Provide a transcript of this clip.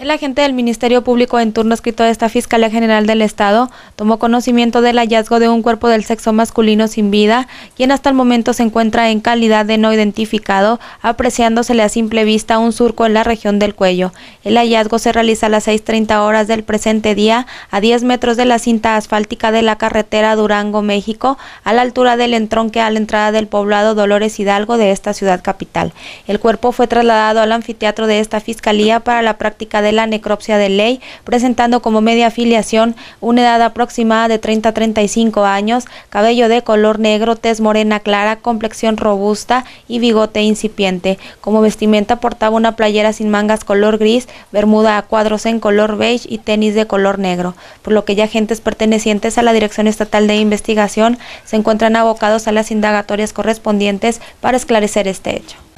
El agente del Ministerio Público en turno escrito de esta Fiscalía General del Estado tomó conocimiento del hallazgo de un cuerpo del sexo masculino sin vida, quien hasta el momento se encuentra en calidad de no identificado, apreciándosele a simple vista un surco en la región del cuello. El hallazgo se realiza a las 6.30 horas del presente día, a 10 metros de la cinta asfáltica de la carretera Durango, México, a la altura del entronque a la entrada del poblado Dolores Hidalgo de esta ciudad capital. El cuerpo fue trasladado al anfiteatro de esta Fiscalía para la práctica de la necropsia de ley, presentando como media afiliación una edad aproximada de 30 a 35 años, cabello de color negro, tez morena clara, complexión robusta y bigote incipiente. Como vestimenta portaba una playera sin mangas color gris, bermuda a cuadros en color beige y tenis de color negro, por lo que ya agentes pertenecientes a la Dirección Estatal de Investigación se encuentran abocados a las indagatorias correspondientes para esclarecer este hecho.